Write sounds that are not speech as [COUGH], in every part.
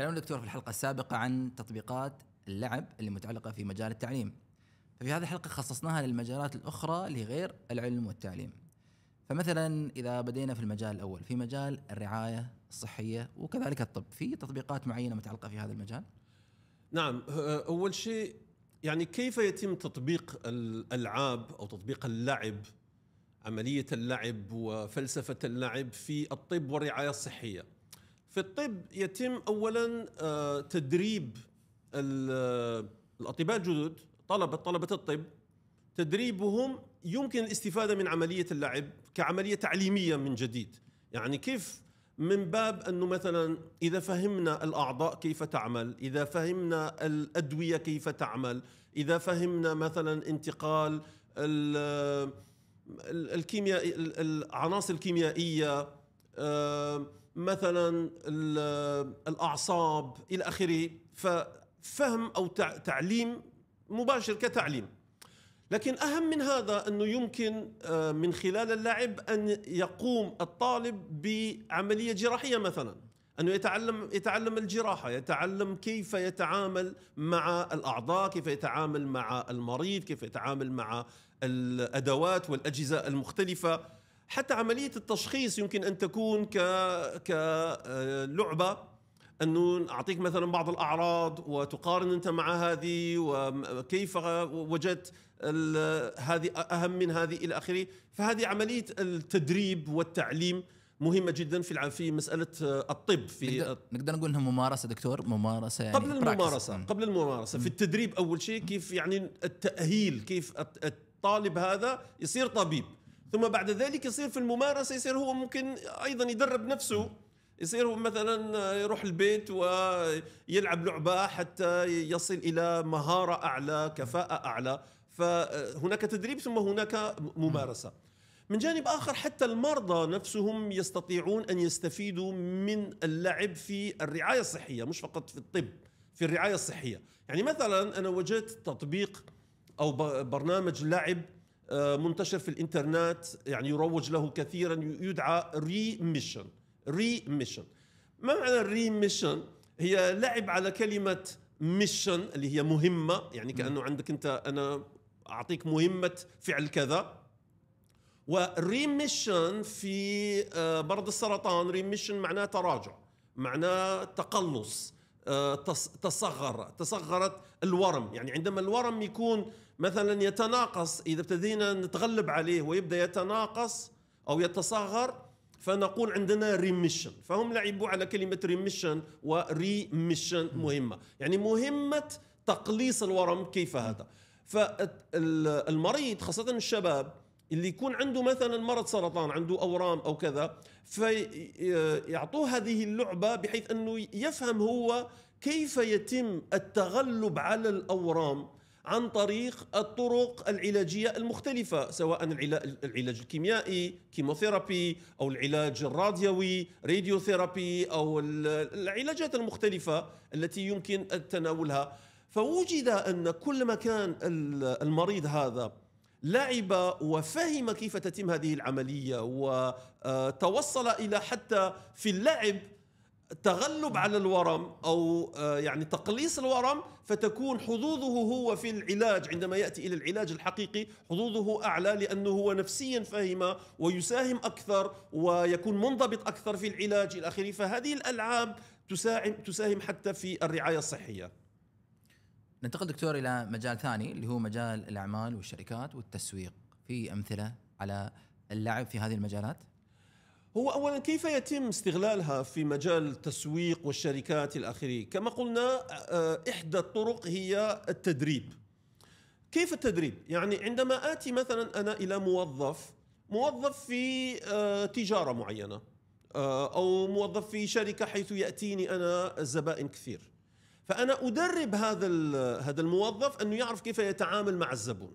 تكلمنا دكتور في الحلقه السابقه عن تطبيقات اللعب اللي متعلقه في مجال التعليم ففي هذه الحلقه خصصناها للمجالات الاخرى اللي غير العلم والتعليم فمثلا اذا بدينا في المجال الاول في مجال الرعايه الصحيه وكذلك الطب في تطبيقات معينه متعلقه في هذا المجال نعم اول شيء يعني كيف يتم تطبيق الالعاب او تطبيق اللعب عمليه اللعب وفلسفه اللعب في الطب والرعايه الصحيه في الطب يتم اولا آه، تدريب آه، الاطباء الجدد طلبه طلبه الطب تدريبهم يمكن الاستفاده من عمليه اللعب كعمليه تعليميه من جديد يعني كيف من باب انه مثلا اذا فهمنا الاعضاء كيف تعمل، اذا فهمنا الادويه كيف تعمل، اذا فهمنا مثلا انتقال آه، الكيمياء العناصر الكيميائيه مثلا الاعصاب الى اخره ففهم او تعليم مباشر كتعليم لكن اهم من هذا انه يمكن آه، من خلال اللعب ان يقوم الطالب بعمليه جراحيه مثلا انه يتعلم يتعلم الجراحه يتعلم كيف يتعامل مع الاعضاء كيف يتعامل مع المريض كيف يتعامل مع الادوات والاجهزه المختلفه حتى عملية التشخيص يمكن أن تكون ك كلعبة آه، أنه أعطيك مثلا بعض الأعراض وتقارن أنت مع هذه وكيف وجدت هذه أهم من هذه إلى آخره فهذه عملية التدريب والتعليم مهمة جدا في في مسألة آه، الطب في نقدر, نقدر نقول انها ممارسة دكتور ممارسة يعني قبل الممارسة براكس. قبل الممارسة في التدريب أول شيء كيف يعني التأهيل كيف الطالب هذا يصير طبيب ثم بعد ذلك يصير في الممارسه يصير هو ممكن ايضا يدرب نفسه يصير هو مثلا يروح البيت ويلعب لعبه حتى يصل الى مهاره اعلى كفاءه اعلى فهناك تدريب ثم هناك ممارسه من جانب اخر حتى المرضى نفسهم يستطيعون ان يستفيدوا من اللعب في الرعايه الصحيه مش فقط في الطب في الرعايه الصحيه يعني مثلا انا وجدت تطبيق او برنامج لعب آه، منتشر في الانترنت يعني يروج له كثيرا يدعى ري ميشن ري ميشن ما معنى ري ميشن هي لعب على كلمه ميشن اللي هي مهمه يعني كانه عندك انت انا اعطيك مهمه فعل كذا ميشن في مرض آه، السرطان ريميشن معناه تراجع معناه تقلص آه، تصغر تصغرت الورم يعني عندما الورم يكون مثلا يتناقص إذا ابتدينا نتغلب عليه ويبدأ يتناقص أو يتصغر فنقول عندنا ريميشن فهم لعبوا على كلمة ريميشن وريميشن مهمة يعني مهمة تقليص الورم كيف هذا فالمريض خاصة الشباب اللي يكون عنده مثلا مرض سرطان عنده اورام او كذا فيعطوه في هذه اللعبه بحيث انه يفهم هو كيف يتم التغلب على الاورام عن طريق الطرق العلاجية المختلفة سواء العلاج الكيميائي كيموثيرابي أو العلاج الراديوي راديوثيرابي أو العلاجات المختلفة التي يمكن تناولها فوجد أن كلما كان المريض هذا لعب وفهم كيف تتم هذه العمليه وتوصل الى حتى في اللعب تغلب على الورم او آه، يعني تقليص الورم فتكون حظوظه هو في العلاج عندما ياتي الى العلاج الحقيقي حظوظه اعلى لانه هو نفسيا فهم ويساهم اكثر ويكون منضبط اكثر في العلاج الى اخره فهذه الالعاب تساهم حتى في الرعايه الصحيه ننتقل دكتور الى مجال ثاني اللي هو مجال الاعمال والشركات والتسويق في امثله على اللعب في هذه المجالات هو اولا كيف يتم استغلالها في مجال التسويق والشركات الاخرين كما قلنا آه، احدى الطرق هي التدريب كيف التدريب يعني عندما اتي مثلا انا الى موظف موظف في آه، تجاره معينه آه، او موظف في شركه حيث ياتيني انا الزبائن كثير فانا ادرب هذا هذا الموظف انه يعرف كيف يتعامل مع الزبون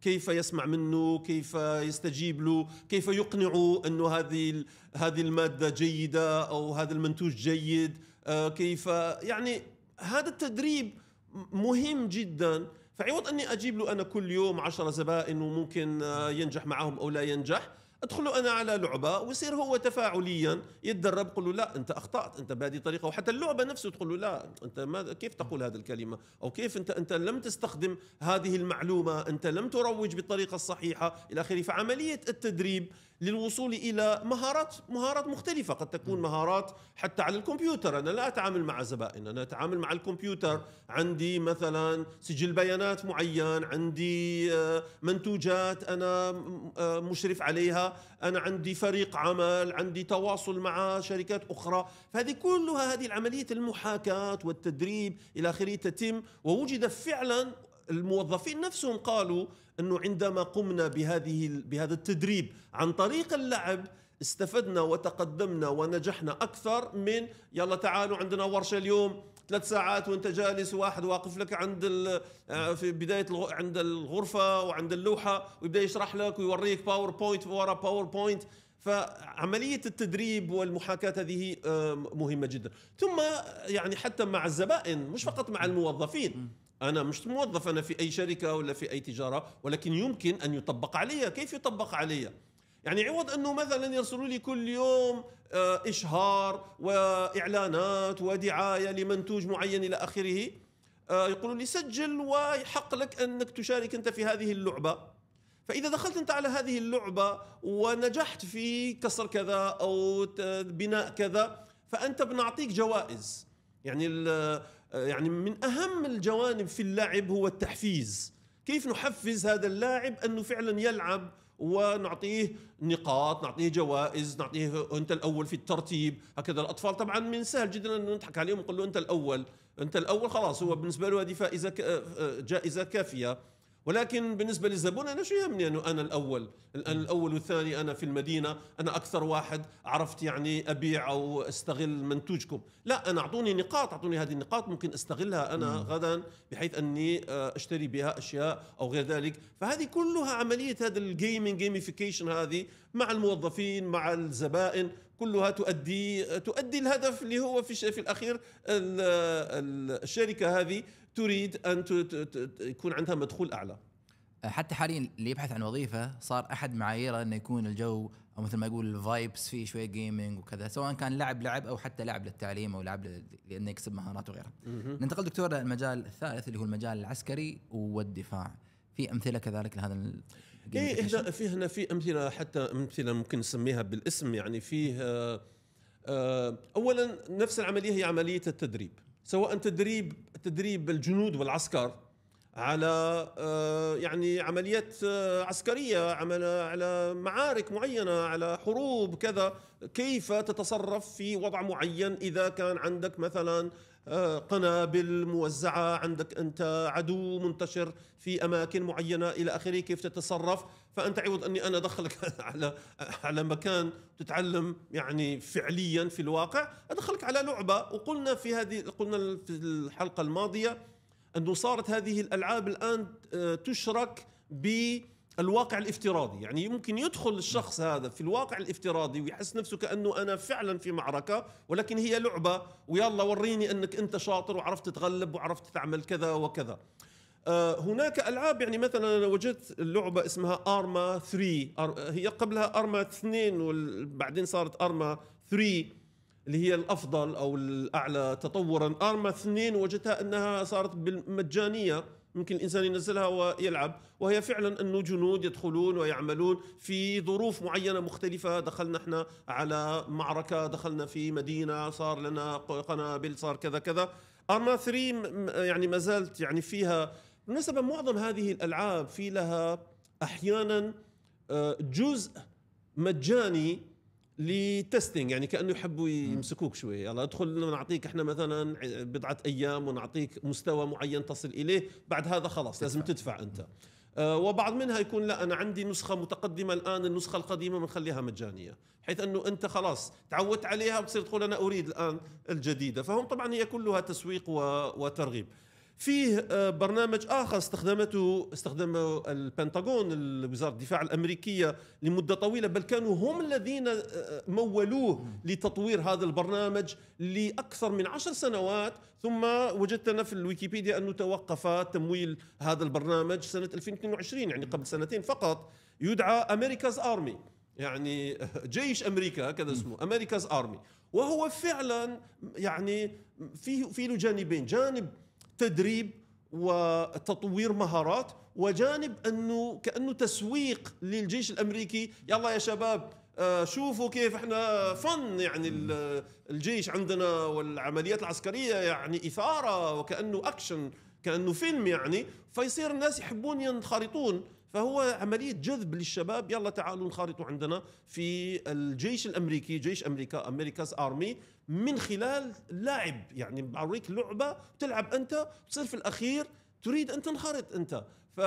كيف يسمع منه كيف يستجيب له كيف يقنعه انه هذه هذه الماده جيده او هذا المنتوج جيد آه، كيف يعني هذا التدريب مهم جدا فعوض اني اجيب له انا كل يوم عشرة زبائن وممكن آه، ينجح معهم او لا ينجح ادخله انا على لعبه ويصير هو تفاعليا يتدرب قل له لا انت اخطات انت بهذه الطريقه وحتى اللعبه نفسه تقول له لا انت ما كيف تقول هذه الكلمه او كيف انت انت لم تستخدم هذه المعلومه انت لم تروج بالطريقه الصحيحه الى اخره فعمليه التدريب للوصول الى مهارات مهارات مختلفه قد تكون مهارات حتى على الكمبيوتر انا لا اتعامل مع زبائن انا اتعامل مع الكمبيوتر عندي مثلا سجل بيانات معين عندي آه، منتوجات انا آه، مشرف عليها انا عندي فريق عمل عندي تواصل مع شركات اخرى فهذه كلها هذه العمليه المحاكاه والتدريب الى اخره تتم ووجد فعلا الموظفين نفسهم قالوا انه عندما قمنا بهذه بهذا التدريب عن طريق اللعب استفدنا وتقدمنا ونجحنا اكثر من يلا تعالوا عندنا ورشه اليوم ثلاث ساعات وانت جالس واحد واقف لك عند آه، في بدايه عند الغرفه وعند اللوحه ويبدا يشرح لك ويوريك باوربوينت ورا باوربوينت فعمليه التدريب والمحاكاه هذه آه، مهمه جدا ثم يعني حتى مع الزبائن مش فقط مع الموظفين أنا مش موظف أنا في أي شركة ولا في أي تجارة ولكن يمكن أن يطبق علي كيف يطبق علي يعني عوض أنه مثلا يرسلوا لي كل يوم آه، إشهار وإعلانات ودعاية لمنتوج معين إلى آخره آه، يقولوا لي سجل ويحق لك أنك تشارك أنت في هذه اللعبة فإذا دخلت أنت على هذه اللعبة ونجحت في كسر كذا أو بناء كذا فأنت بنعطيك جوائز يعني آه، يعني من أهم الجوانب في اللعب هو التحفيز كيف نحفز هذا اللاعب أنه فعلا يلعب ونعطيه نقاط نعطيه جوائز نعطيه انت الاول في الترتيب هكذا الاطفال طبعا من سهل جدا ان نضحك عليهم ونقول له انت الاول انت الاول خلاص هو بالنسبه له هذه فائزه آه، آه، جائزه كافيه ولكن بالنسبه للزبون انا شو يهمني انه انا الاول انا الاول والثاني انا في المدينه انا اكثر واحد عرفت يعني ابيع او استغل منتوجكم لا انا اعطوني نقاط اعطوني هذه النقاط ممكن استغلها انا غدا بحيث اني آه، اشتري بها اشياء او غير ذلك فهذه كلها عمليه هذا الجيمنج جيميفيكيشن هذه مع الموظفين مع الزبائن كلها تؤدي تؤدي الهدف اللي هو في في الاخير الشركه هذه تريد ان يكون عندها مدخول اعلى أه، حتى حاليا اللي يبحث عن وظيفه صار احد معاييره انه يكون الجو او مثل ما يقول الفايبس فيه شويه جيمنج وكذا سواء كان لعب لعب او حتى لعب للتعليم او لعب لانه يكسب مهارات وغيرها. ننتقل دكتور للمجال الثالث اللي هو المجال العسكري والدفاع. في امثله كذلك لهذا ال اي هنا في هنا في امثله حتى امثله ممكن نسميها بالاسم يعني فيه آه، آه، اولا نفس العمليه هي عمليه التدريب سواء تدريب تدريب الجنود والعسكر على آه، يعني عمليات عسكريه عمل على معارك معينه على حروب كذا كيف تتصرف في وضع معين اذا كان عندك مثلا آه، قنابل موزعه عندك انت عدو منتشر في اماكن معينه الى اخره كيف تتصرف فانت عوض اني انا ادخلك [LAUGHS] على على مكان تتعلم يعني فعليا في الواقع ادخلك على لعبه وقلنا في هذه قلنا في الحلقه الماضيه انه صارت هذه الالعاب الان آه، تشرك ب الواقع الافتراضي يعني ممكن يدخل الشخص هذا في الواقع الافتراضي ويحس نفسه كأنه أنا فعلا في معركة ولكن هي لعبة ويلا وريني أنك أنت شاطر وعرفت تتغلب وعرفت تعمل كذا وكذا آه، هناك العاب يعني مثلا انا وجدت لعبه اسمها ارما 3 هي قبلها ارما 2 وبعدين صارت ارما 3 اللي هي الافضل او الاعلى تطورا ارما 2 وجدتها انها صارت مجانيه يمكن الانسان ينزلها ويلعب وهي فعلا انه جنود يدخلون ويعملون في ظروف معينه مختلفه دخلنا احنا على معركه دخلنا في مدينه صار لنا قنابل صار كذا كذا ارما 3 يعني ما زالت يعني فيها بالنسبه معظم هذه الالعاب في لها احيانا آه، جزء مجاني لتستنج يعني كانه يحبوا يمسكوك شويه يلا ادخل نعطيك احنا مثلا بضعه ايام ونعطيك مستوى معين تصل اليه بعد هذا خلاص لازم تدفع انت آه، وبعض منها يكون لا انا عندي نسخه متقدمه الان النسخه القديمه بنخليها مجانيه بحيث انه انت خلاص تعودت عليها وتصير تقول انا اريد الان الجديده فهم طبعا هي كلها تسويق وترغيب فيه آه، برنامج اخر استخدمته استخدمه البنتاغون وزاره الدفاع الامريكيه لمده طويله بل كانوا هم الذين آه، آه، مولوه لتطوير هذا البرنامج لاكثر من عشر سنوات ثم وجدتنا في الويكيبيديا انه توقف تمويل هذا البرنامج سنه 2022 يعني قبل سنتين فقط يدعى امريكاز ارمي يعني جيش امريكا هكذا اسمه امريكاز ارمي وهو فعلا يعني فيه في له جانبين جانب تدريب وتطوير مهارات وجانب انه كانه تسويق للجيش الامريكي يلا يا شباب آه، شوفوا كيف احنا فن يعني الجيش عندنا والعمليات العسكريه يعني اثاره وكانه اكشن كانه فيلم يعني فيصير الناس يحبون ينخرطون فهو عمليه جذب للشباب يلا تعالوا انخرطوا عندنا في الجيش الامريكي جيش امريكا امريكاز ارمي من خلال لاعب يعني بعريك لعبه تلعب انت تصير في الاخير تريد ان تنخرط انت ف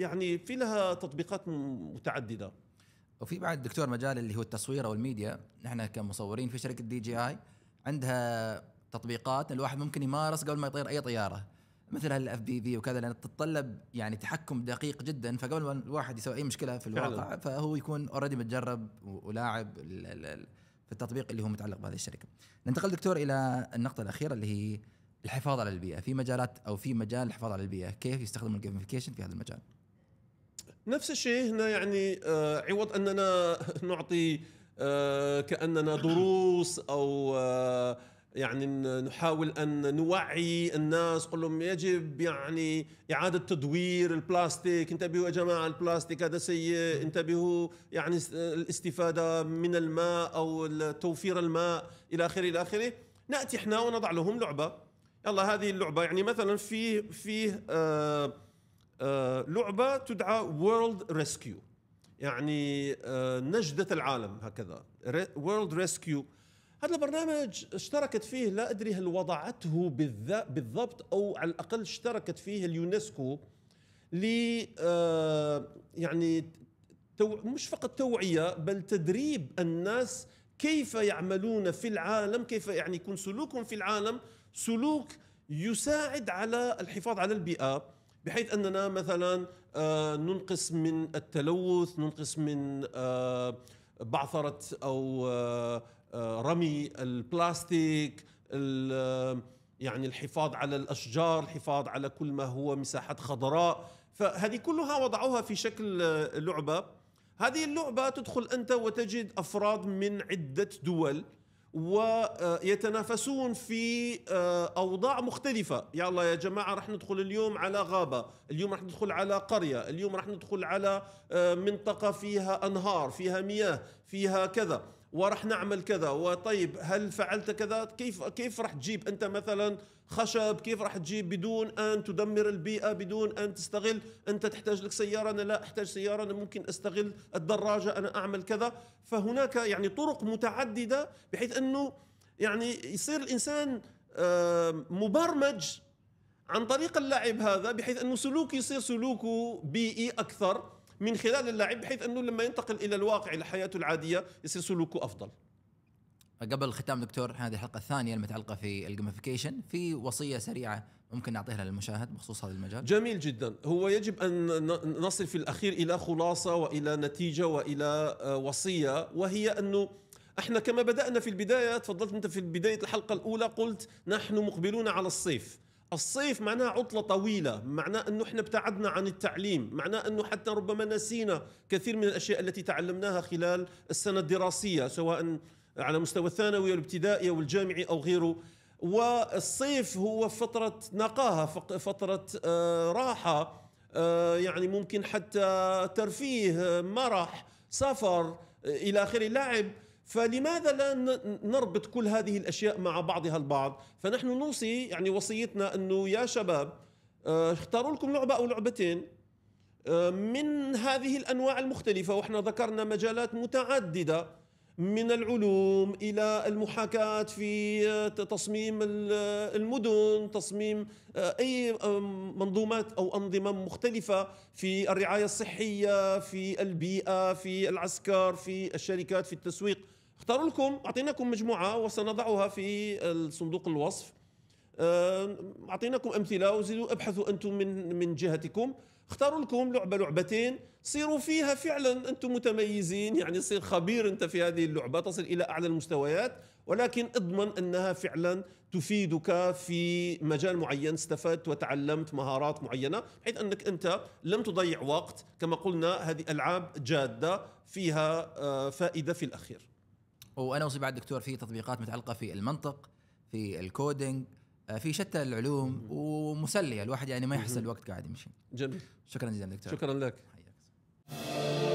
يعني في لها تطبيقات متعدده وفي بعد دكتور مجال اللي هو التصوير او الميديا نحن كمصورين في شركه دي جي اي عندها تطبيقات الواحد ممكن يمارس قبل ما يطير اي طياره مثل الاف بي في وكذا لان تتطلب يعني تحكم دقيق جدا فقبل ما الواحد يسوي اي مشكله في الواقع فهو يكون اوريدي متجرب ولاعب في التطبيق اللي هو متعلق بهذه الشركه. ننتقل دكتور الى النقطه الاخيره اللي هي الحفاظ على البيئه في مجالات او في مجال الحفاظ على البيئه كيف يستخدم الجيمفيكيشن في هذا المجال؟ نفس الشيء هنا يعني آه، عوض اننا [LAUGHS] نعطي آه، كاننا دروس او آه، يعني نحاول ان نوعي الناس نقول لهم يجب يعني اعاده تدوير البلاستيك انتبهوا يا جماعه البلاستيك هذا سيء انتبهوا يعني الاستفاده من الماء او توفير الماء الى اخره الى اخره ناتي احنا ونضع لهم لعبه يلا هذه اللعبه يعني مثلا في في آه آه لعبه تدعى وورلد ريسكيو يعني آه نجده العالم هكذا وورلد ريسكيو هذا البرنامج اشتركت فيه لا ادري هل وضعته بالضبط او على الاقل اشتركت فيه اليونسكو ل آه، يعني مش فقط توعيه بل تدريب الناس كيف يعملون في العالم كيف يعني يكون سلوكهم في العالم سلوك يساعد على الحفاظ على البيئه بحيث اننا مثلا آه، ننقص من التلوث ننقص من آه، بعثره او آه، رمي البلاستيك آه، يعني الحفاظ على الاشجار الحفاظ على كل ما هو مساحات خضراء فهذه كلها وضعوها في شكل آه، لعبه هذه اللعبه تدخل انت وتجد افراد من عده دول ويتنافسون في اوضاع مختلفه يلا يا جماعه راح ندخل اليوم على غابه اليوم راح ندخل على قريه اليوم راح ندخل على منطقه فيها انهار فيها مياه فيها كذا وراح نعمل كذا وطيب هل فعلت كذا كيف كيف راح تجيب انت مثلا خشب كيف راح تجيب بدون ان تدمر البيئه بدون ان تستغل انت تحتاج لك سياره انا لا احتاج سياره انا ممكن استغل الدراجه انا اعمل كذا فهناك يعني طرق متعدده بحيث انه يعني يصير الانسان مبرمج عن طريق اللعب هذا بحيث انه سلوكه يصير سلوكه بيئي اكثر من خلال اللاعب بحيث انه لما ينتقل الى الواقع الى حياته العاديه يصير سلوكه افضل قبل الختام دكتور هذه الحلقه الثانيه المتعلقه في الجيمفيكيشن في وصيه سريعه ممكن نعطيها للمشاهد بخصوص هذا المجال جميل جدا هو يجب ان نصل في الاخير الى خلاصه والى نتيجه والى آه، وصيه وهي انه احنا كما بدانا في البدايه تفضلت انت في بدايه الحلقه الاولى قلت نحن مقبلون على الصيف الصيف معناه عطلة طويلة معناه أنه إحنا ابتعدنا عن التعليم معناه أنه حتى ربما نسينا كثير من الأشياء التي تعلمناها خلال السنة الدراسية سواء على مستوى الثانوي والابتدائي أو الجامعي أو غيره والصيف هو فترة نقاهة فترة آه، راحة آه، يعني ممكن حتى ترفيه آه، مرح سفر إلى آخره لاعب فلماذا لا نربط كل هذه الاشياء مع بعضها البعض؟ فنحن نوصي يعني وصيتنا انه يا شباب آه، اختاروا لكم لعبه او لعبتين آه، من هذه الانواع المختلفه واحنا ذكرنا مجالات متعدده من العلوم الى المحاكاه في آه، تصميم المدن، تصميم اي منظومات او انظمه مختلفه في الرعايه الصحيه، في البيئه، في العسكر، في الشركات، في التسويق، اختاروا لكم اعطيناكم مجموعه وسنضعها في صندوق الوصف آه، اعطيناكم امثله وزيدوا ابحثوا انتم من من جهتكم اختاروا لكم لعبه لعبتين صيروا فيها فعلا انتم متميزين يعني صير خبير انت في هذه اللعبه تصل الى اعلى المستويات ولكن اضمن انها فعلا تفيدك في مجال معين استفدت وتعلمت مهارات معينه بحيث انك انت لم تضيع وقت كما قلنا هذه العاب جاده فيها آه، فائده في الاخير وانا وصي بعد دكتور في تطبيقات متعلقه في المنطق في الكودينج آه، في شتى العلوم ومسليه الواحد يعني ما يحس الوقت قاعد يمشي جميل شكرا جزيلا دكتور شكرا لك حياك